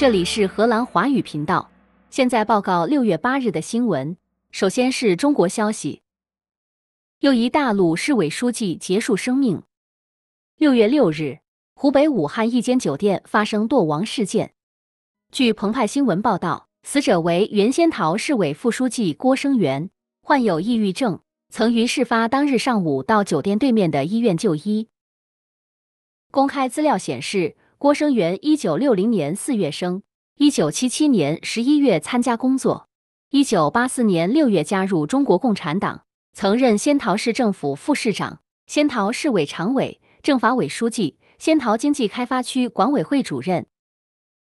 这里是荷兰华语频道，现在报告六月八日的新闻。首先是中国消息，又一大陆市委书记结束生命。六月六日，湖北武汉一间酒店发生堕亡事件。据澎湃新闻报道，死者为原仙桃市委副书记郭生元，患有抑郁症，曾于事发当日上午到酒店对面的医院就医。公开资料显示。郭生元，一九六零年四月生，一九七七年十一月参加工作，一九八四年六月加入中国共产党，曾任仙桃市政府副市长、仙桃市委常委、政法委书记、仙桃经济开发区管委会主任。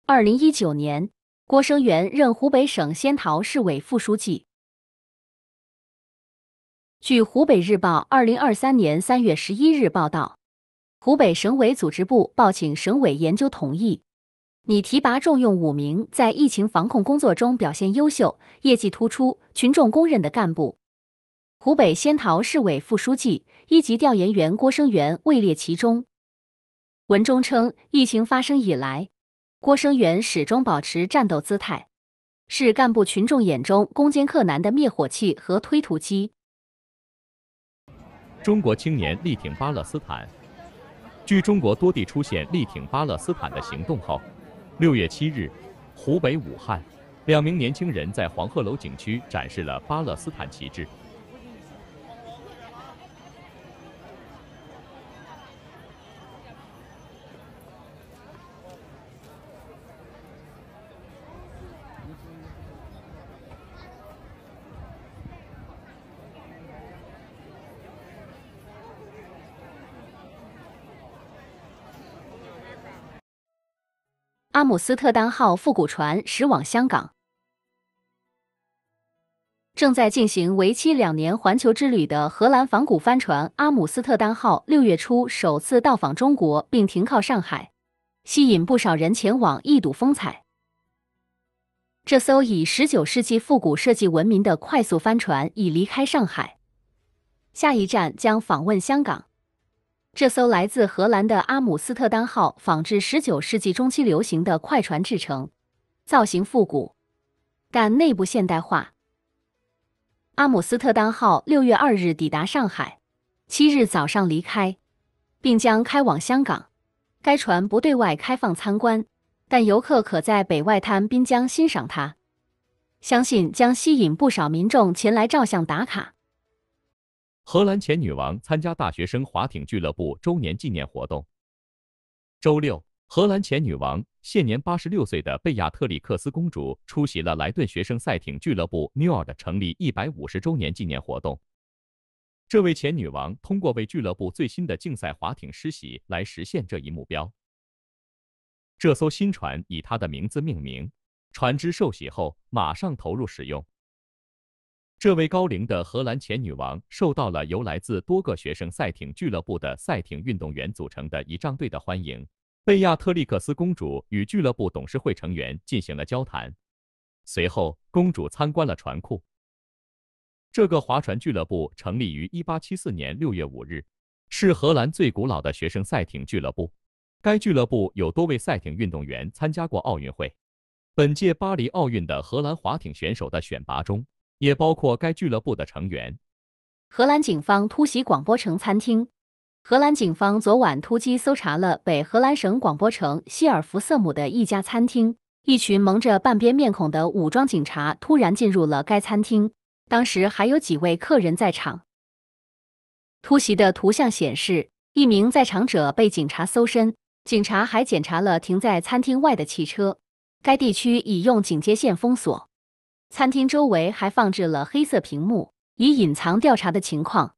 二零一九年，郭生元任湖北省仙桃市委副书记。据湖北日报二零二三年三月十一日报道。湖北省委组织部报请省委研究同意，拟提拔重用五名在疫情防控工作中表现优秀、业绩突出、群众公认的干部。湖北仙桃市委副书记、一级调研员郭生元位列其中。文中称，疫情发生以来，郭生元始终保持战斗姿态，是干部群众眼中攻坚克难的灭火器和推土机。中国青年力挺巴勒斯坦。据中国多地出现力挺巴勒斯坦的行动后，六月七日，湖北武汉，两名年轻人在黄鹤楼景区展示了巴勒斯坦旗帜。阿姆斯特丹号复古船驶往香港。正在进行为期两年环球之旅的荷兰仿古帆船阿姆斯特丹号，六月初首次到访中国，并停靠上海，吸引不少人前往一睹风采。这艘以十九世纪复古设计闻名的快速帆船已离开上海，下一站将访问香港。这艘来自荷兰的阿姆斯特丹号仿制19世纪中期流行的快船制成，造型复古，但内部现代化。阿姆斯特丹号6月2日抵达上海，7日早上离开，并将开往香港。该船不对外开放参观，但游客可在北外滩滨江欣赏它，相信将吸引不少民众前来照相打卡。荷兰前女王参加大学生划艇俱乐部周年纪念活动。周六，荷兰前女王现年八十六岁的贝亚特里克斯公主出席了莱顿学生赛艇俱乐部 n e w e r 的成立一百五十周年纪念活动。这位前女王通过为俱乐部最新的竞赛划艇施洗来实现这一目标。这艘新船以她的名字命名，船只受洗后马上投入使用。这位高龄的荷兰前女王受到了由来自多个学生赛艇俱乐部的赛艇运动员组成的仪仗队的欢迎。贝亚特利克斯公主与俱乐部董事会成员进行了交谈，随后公主参观了船库。这个划船俱乐部成立于一八七四年六月五日，是荷兰最古老的学生赛艇俱乐部。该俱乐部有多位赛艇运动员参加过奥运会。本届巴黎奥运的荷兰划艇选手的选拔中。也包括该俱乐部的成员。荷兰警方突袭广播城餐厅。荷兰警方昨晚突击搜查了北荷兰省广播城希尔弗瑟姆的一家餐厅。一群蒙着半边面孔的武装警察突然进入了该餐厅，当时还有几位客人在场。突袭的图像显示，一名在场者被警察搜身，警察还检查了停在餐厅外的汽车。该地区已用警戒线封锁。餐厅周围还放置了黑色屏幕，以隐藏调查的情况。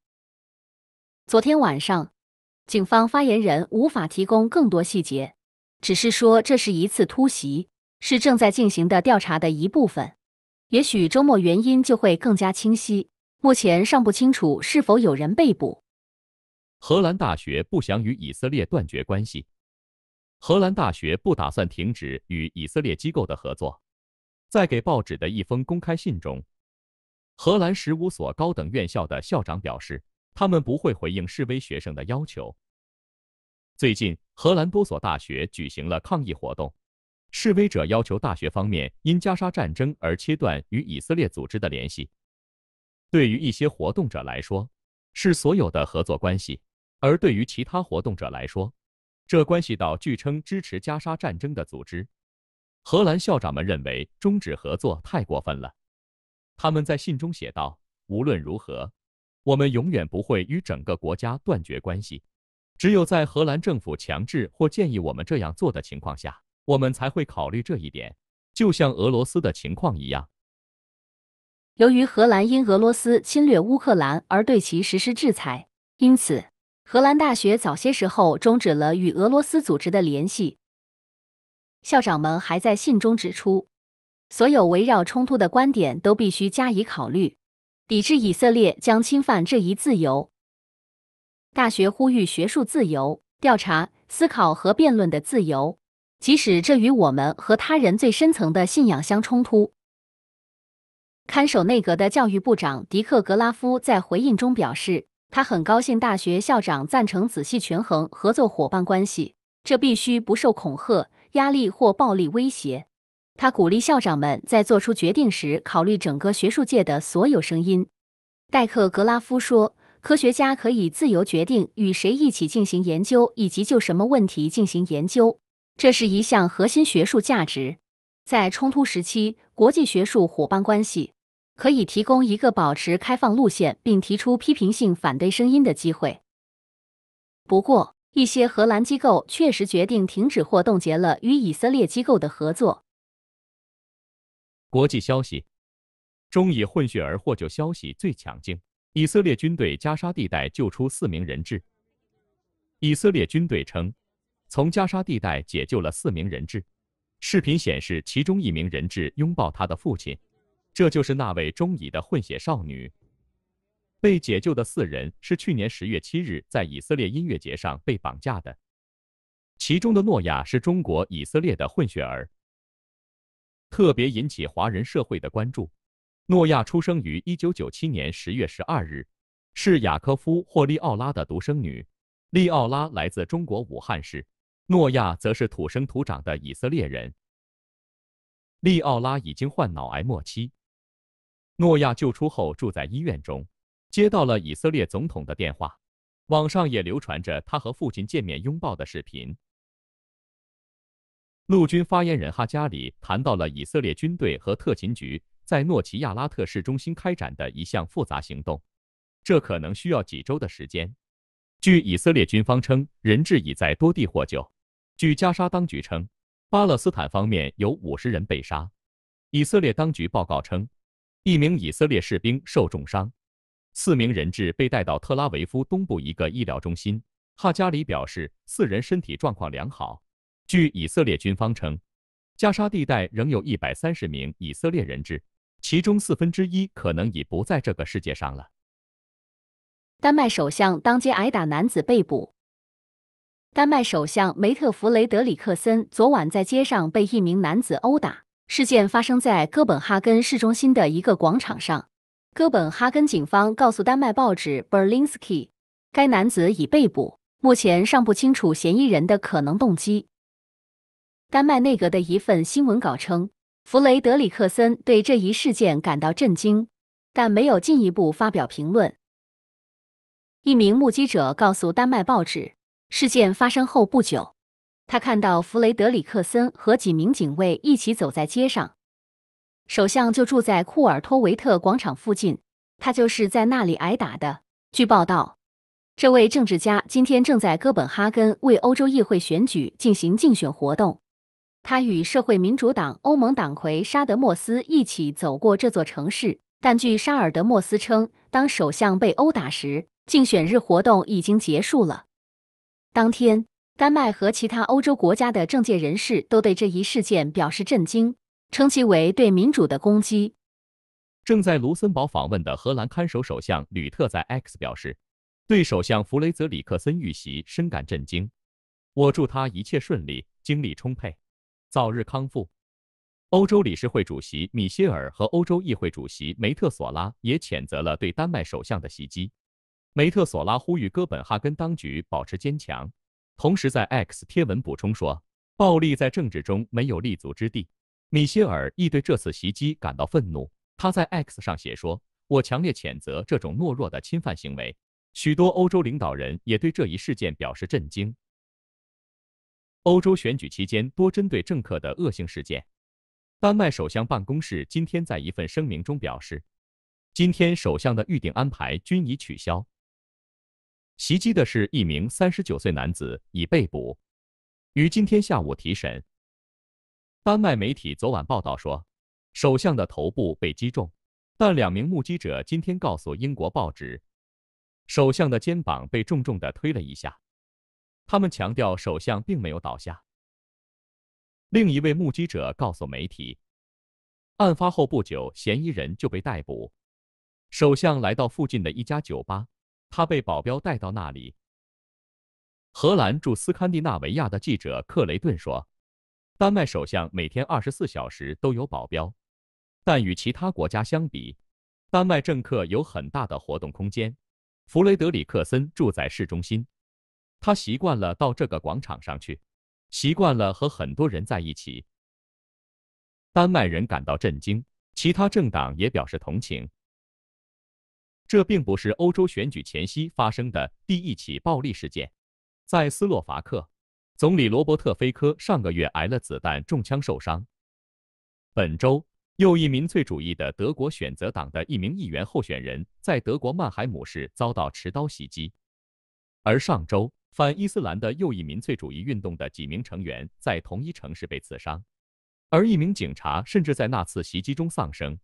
昨天晚上，警方发言人无法提供更多细节，只是说这是一次突袭，是正在进行的调查的一部分。也许周末原因就会更加清晰。目前尚不清楚是否有人被捕。荷兰大学不想与以色列断绝关系。荷兰大学不打算停止与以色列机构的合作。在给报纸的一封公开信中，荷兰十五所高等院校的校长表示，他们不会回应示威学生的要求。最近，荷兰多所大学举行了抗议活动，示威者要求大学方面因加沙战争而切断与以色列组织的联系。对于一些活动者来说，是所有的合作关系；而对于其他活动者来说，这关系到据称支持加沙战争的组织。荷兰校长们认为终止合作太过分了。他们在信中写道：“无论如何，我们永远不会与整个国家断绝关系。只有在荷兰政府强制或建议我们这样做的情况下，我们才会考虑这一点，就像俄罗斯的情况一样。”由于荷兰因俄罗斯侵略乌克兰而对其实施制裁，因此荷兰大学早些时候终止了与俄罗斯组织的联系。校长们还在信中指出，所有围绕冲突的观点都必须加以考虑。抵制以色列将侵犯这一自由。大学呼吁学术自由、调查、思考和辩论的自由，即使这与我们和他人最深层的信仰相冲突。看守内阁的教育部长迪克·格拉夫在回应中表示，他很高兴大学校长赞成仔细权衡合作伙伴关系，这必须不受恐吓。压力或暴力威胁，他鼓励校长们在做出决定时考虑整个学术界的所有声音。戴克·格拉夫说：“科学家可以自由决定与谁一起进行研究，以及就什么问题进行研究。这是一项核心学术价值。在冲突时期，国际学术伙伴关系可以提供一个保持开放路线，并提出批评性反对声音的机会。不过，”一些荷兰机构确实决定停止或冻结了与以色列机构的合作。国际消息：中以混血儿获救消息最抢镜。以色列军队加沙地带救出四名人质。以色列军队称，从加沙地带解救了四名人质。视频显示，其中一名人质拥抱他的父亲，这就是那位中以的混血少女。被解救的四人是去年十月七日在以色列音乐节上被绑架的，其中的诺亚是中国以色列的混血儿，特别引起华人社会的关注。诺亚出生于一九九七年十月十二日，是雅科夫·霍利奥拉的独生女。利奥拉来自中国武汉市，诺亚则是土生土长的以色列人。利奥拉已经患脑癌末期，诺亚救出后住在医院中。接到了以色列总统的电话，网上也流传着他和父亲见面拥抱的视频。陆军发言人哈加里谈到了以色列军队和特勤局在诺齐亚拉特市中心开展的一项复杂行动，这可能需要几周的时间。据以色列军方称，人质已在多地获救。据加沙当局称，巴勒斯坦方面有五十人被杀。以色列当局报告称，一名以色列士兵受重伤。四名人质被带到特拉维夫东部一个医疗中心。哈加里表示，四人身体状况良好。据以色列军方称，加沙地带仍有一百三十名以色列人质，其中四分之一可能已不在这个世界上了。丹麦首相当街挨打男子被捕。丹麦首相梅特·弗雷德里克森昨晚在街上被一名男子殴打，事件发生在哥本哈根市中心的一个广场上。哥本哈根警方告诉丹麦报纸《b e r l i n s k i 该男子已被捕，目前尚不清楚嫌疑人的可能动机。丹麦内阁的一份新闻稿称，弗雷德里克森对这一事件感到震惊，但没有进一步发表评论。一名目击者告诉丹麦报纸，事件发生后不久，他看到弗雷德里克森和几名警卫一起走在街上。首相就住在库尔托维特广场附近，他就是在那里挨打的。据报道，这位政治家今天正在哥本哈根为欧洲议会选举进行竞选活动。他与社会民主党欧盟党魁沙德莫斯一起走过这座城市。但据沙尔德莫斯称，当首相被殴打时，竞选日活动已经结束了。当天，丹麦和其他欧洲国家的政界人士都对这一事件表示震惊。称其为对民主的攻击。正在卢森堡访问的荷兰看守首相吕特在 X 表示，对首相弗雷泽里克森遇袭深感震惊。我祝他一切顺利，精力充沛，早日康复。欧洲理事会主席米歇尔和欧洲议会主席梅特索拉也谴责了对丹麦首相的袭击。梅特索拉呼吁哥本哈根当局保持坚强，同时在 X 贴文补充说：“暴力在政治中没有立足之地。”米歇尔亦对这次袭击感到愤怒。他在 X 上写说：“我强烈谴责这种懦弱的侵犯行为。”许多欧洲领导人也对这一事件表示震惊。欧洲选举期间多针对政客的恶性事件。丹麦首相办公室今天在一份声明中表示：“今天首相的预定安排均已取消。”袭击的是一名三十九岁男子，已被捕，于今天下午提审。丹麦媒体昨晚报道说，首相的头部被击中，但两名目击者今天告诉英国报纸，首相的肩膀被重重的推了一下。他们强调，首相并没有倒下。另一位目击者告诉媒体，案发后不久，嫌疑人就被逮捕。首相来到附近的一家酒吧，他被保镖带到那里。荷兰驻斯堪的纳维亚的记者克雷顿说。丹麦首相每天二十四小时都有保镖，但与其他国家相比，丹麦政客有很大的活动空间。弗雷德里克森住在市中心，他习惯了到这个广场上去，习惯了和很多人在一起。丹麦人感到震惊，其他政党也表示同情。这并不是欧洲选举前夕发生的第一起暴力事件，在斯洛伐克。总理罗伯特·菲科上个月挨了子弹，中枪受伤。本周，右翼民粹主义的德国选择党的一名议员候选人在德国曼海姆市遭到持刀袭击。而上周，反伊斯兰的右翼民粹主义运动的几名成员在同一城市被刺伤，而一名警察甚至在那次袭击中丧生。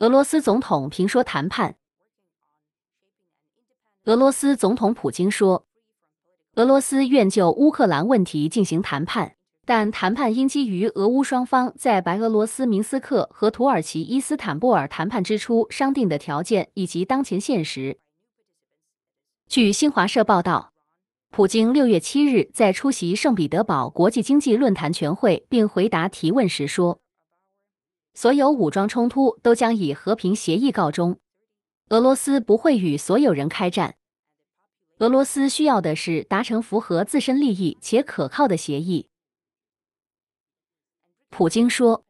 俄罗斯总统评说谈判，俄罗斯总统普京说。俄罗斯愿就乌克兰问题进行谈判，但谈判应基于俄乌双方在白俄罗斯明斯克和土耳其伊斯坦布尔谈判之初商定的条件以及当前现实。据新华社报道，普京六月七日在出席圣彼得堡国际经济论坛全会并回答提问时说：“所有武装冲突都将以和平协议告终，俄罗斯不会与所有人开战。”俄罗斯需要的是达成符合自身利益且可靠的协议，普京说：“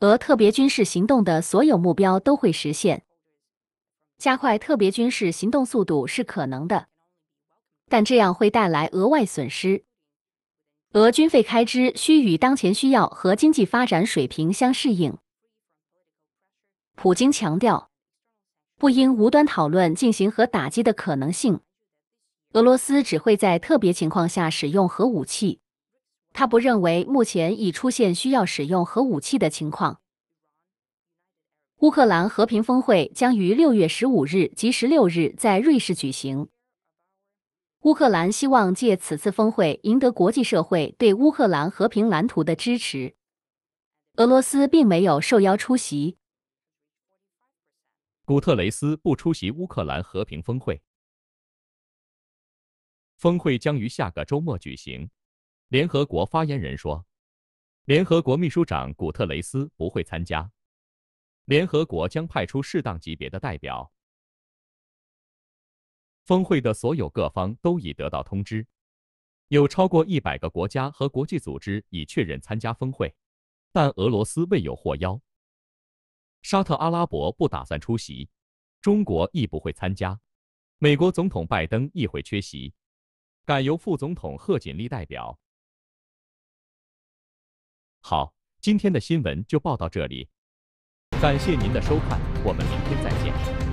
俄特别军事行动的所有目标都会实现，加快特别军事行动速度是可能的，但这样会带来额外损失。俄军费开支需与当前需要和经济发展水平相适应。”普京强调，不应无端讨论进行核打击的可能性。俄罗斯只会在特别情况下使用核武器。他不认为目前已出现需要使用核武器的情况。乌克兰和平峰会将于六月十五日及十六日在瑞士举行。乌克兰希望借此次峰会赢得国际社会对乌克兰和平蓝图的支持。俄罗斯并没有受邀出席。古特雷斯不出席乌克兰和平峰会。峰会将于下个周末举行，联合国发言人说，联合国秘书长古特雷斯不会参加，联合国将派出适当级别的代表。峰会的所有各方都已得到通知，有超过一百个国家和国际组织已确认参加峰会，但俄罗斯未有获邀，沙特阿拉伯不打算出席，中国亦不会参加，美国总统拜登亦会缺席。改由副总统贺锦丽代表。好，今天的新闻就报到这里，感谢您的收看，我们明天再见。